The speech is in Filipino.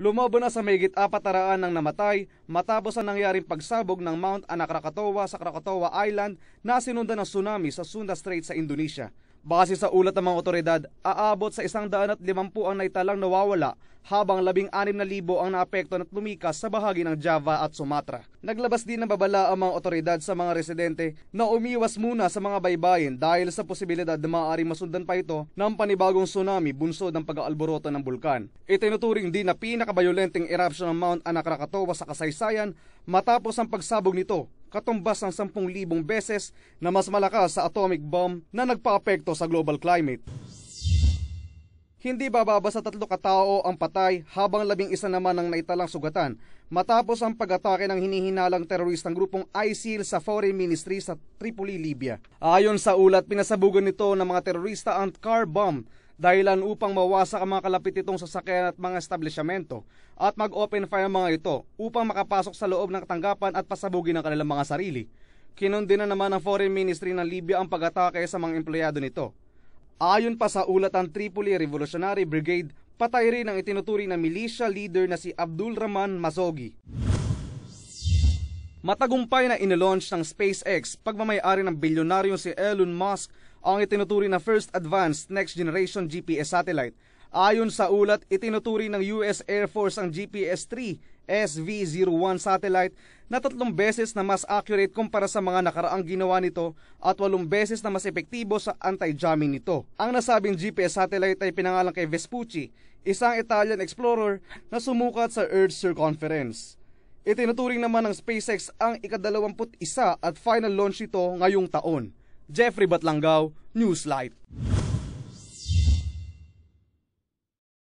Lumobo na sa may git apataraan ng namatay matapos ang nangyaring pagsabog ng Mount Anak Krakatoa sa Krakatoa Island na sinundan ng tsunami sa Sunda Strait sa Indonesia. Base sa ulat ng mga otoridad, aabot sa 150 ang naitalang nawawala habang 16,000 ang naapekto at lumikas sa bahagi ng Java at Sumatra. Naglabas din ng babala ang mga otoridad sa mga residente na umiwas muna sa mga baybayin dahil sa posibilidad na maaaring masundan pa ito ng panibagong tsunami bunsod ng pag-aalboroto ng bulkan. Itinuturing din na pinakabayolenteng eruption ng Mount Anak Krakatoa sa kasaysayan matapos ang pagsabog nito katumbas ng 10,000 beses na mas malakas sa atomic bomb na nagpaapekto sa global climate. Hindi bababa sa tatlo katao ang patay habang labing isa naman ang naitalang sugatan matapos ang pag-atake ng hinihinalang teroristang grupong ISIL sa Foreign Ministry sa Tripoli, Libya. Ayon sa ulat, pinasabugan nito ng mga terorista ang car bomb dahilan upang mawasak ang mga kalapit itong sasakyan at mga establishmento at mag-open fire ang mga ito upang makapasok sa loob ng katanggapan at pasabugin ang kanilang mga sarili. Kinundin na naman ng Foreign Ministry ng Libya ang pag-atake sa mga empleyado nito. Ayon pa sa ulat ng Tripoli Revolutionary Brigade, patay rin ang itinuturing na militia leader na si Abdul Rahman Masogi. Matagumpay na inilunch ng SpaceX pagmamayari ng bilyonaryong si Elon Musk ang itinuturi na First Advanced Next Generation GPS Satellite. Ayon sa ulat, itinuturi ng US Air Force ang GPS-3 SV-01 satellite na tatlong beses na mas accurate kumpara sa mga nakaraang ginawa nito at walong beses na mas epektibo sa anti-jamming nito. Ang nasabing GPS satellite ay pinangalan kay Vespucci, isang Italian explorer na sumukat sa Earth Circumference. Itinuturing naman ng SpaceX ang ikadalawamput isa at final launch nito ngayong taon. Jeffrey Batlanggaw, Newslight.